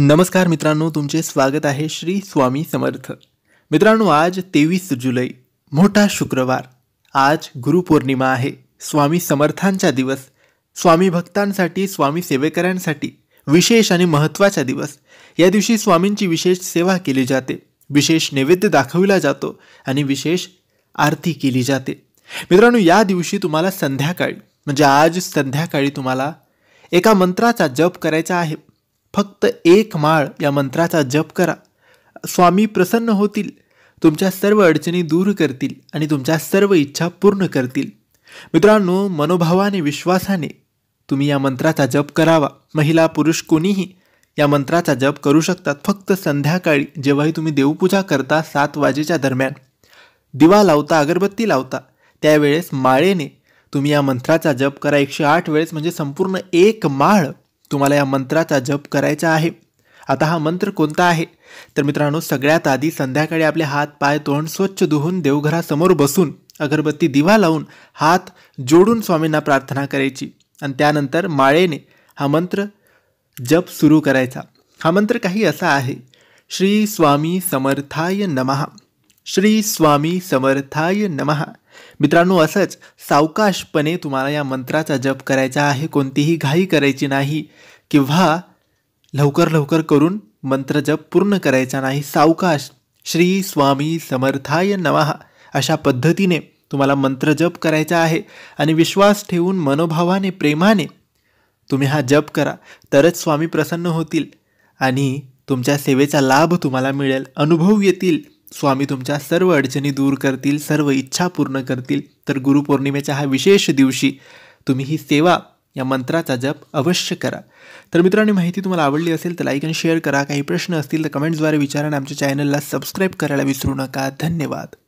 नमस्कार मित्रांनो तुमचे स्वागत आहे श्री स्वामी समर्थ मित्रांनो आज तेवीस जुलै मोठा शुक्रवार आज गुरुपौर्णिमा आहे स्वामी समर्थांचा दिवस स्वामी भक्तांसाठी स्वामी सेवेकऱ्यांसाठी विशेष आणि महत्त्वाचा दिवस या दिवशी स्वामींची विशेष सेवा केली जाते विशेष नैवेद्य दाखविला जातो आणि विशेष आरती केली जाते मित्रांनो या दिवशी तुम्हाला संध्याकाळी म्हणजे आज संध्याकाळी तुम्हाला एका मंत्राचा जप करायचा आहे फक्त एक माळ या मंत्राचा जप करा स्वामी प्रसन्न होतील तुमच्या सर्व अडचणी दूर करतील आणि तुमच्या सर्व इच्छा पूर्ण करतील मित्रांनो मनोभावाने विश्वासाने तुम्ही या मंत्राचा जप करावा महिला पुरुष कोणीही या मंत्राचा जप करू शकतात फक्त संध्याकाळी जेव्हाही तुम्ही देवपूजा करता सात वाजेच्या दरम्यान दिवा लावता अगरबत्ती लावता त्यावेळेस माळेने तुम्ही या मंत्राचा जप करा एकशे आठ वेळेस म्हणजे संपूर्ण एक माळ तुम्हाला या मंत्राचा जप करायचा आहे आता हा मंत्र कोणता आहे तर मित्रांनो सगळ्यात आधी संध्याकाळी आपले हात पाय तोंड स्वच्छ धुवून देवघरासमोर बसून अगरबत्ती दिवा लावून हात जोडून स्वामींना प्रार्थना करायची आणि त्यानंतर माळेने हा मंत्र जप सुरू करायचा हा मंत्र काही असा आहे श्री स्वामी समर्थाय नमः श्री स्वामी समर्थाय नमः मित्रांनो असंच सावकाशपणे तुम्हाला या मंत्राचा जप करायचा आहे कोणतीही घाई करायची नाही किंवा लवकर लवकर करून मंत्र जप पूर्ण करायचा नाही सावकाश श्री स्वामी समर्थाय नमः अशा पद्धतीने तुम्हाला मंत्र जप करायचा आहे आणि विश्वास ठेवून मनोभावाने प्रेमाने तुम्ही हा जप करा तरच स्वामी प्रसन्न होतील आणि तुमच्या सेवेचा लाभ तुम्हाला मिळेल अनुभव येतील स्वामी तुमच्या सर्व अडचणी दूर करतील सर्व इच्छा पूर्ण करतील तर गुरुपौर्णिमेच्या हा विशेष दिवशी तुम्ही ही सेवा या मंत्राचा जप अवश्य करा तर मित्रांनो माहिती तुम्हाला आवडली असेल तर लाईक आणि शेअर करा काही प्रश्न असतील तर कमेंट्सद्वारे विचारा आणि आमच्या चॅनलला सबस्क्राईब करायला विसरू नका धन्यवाद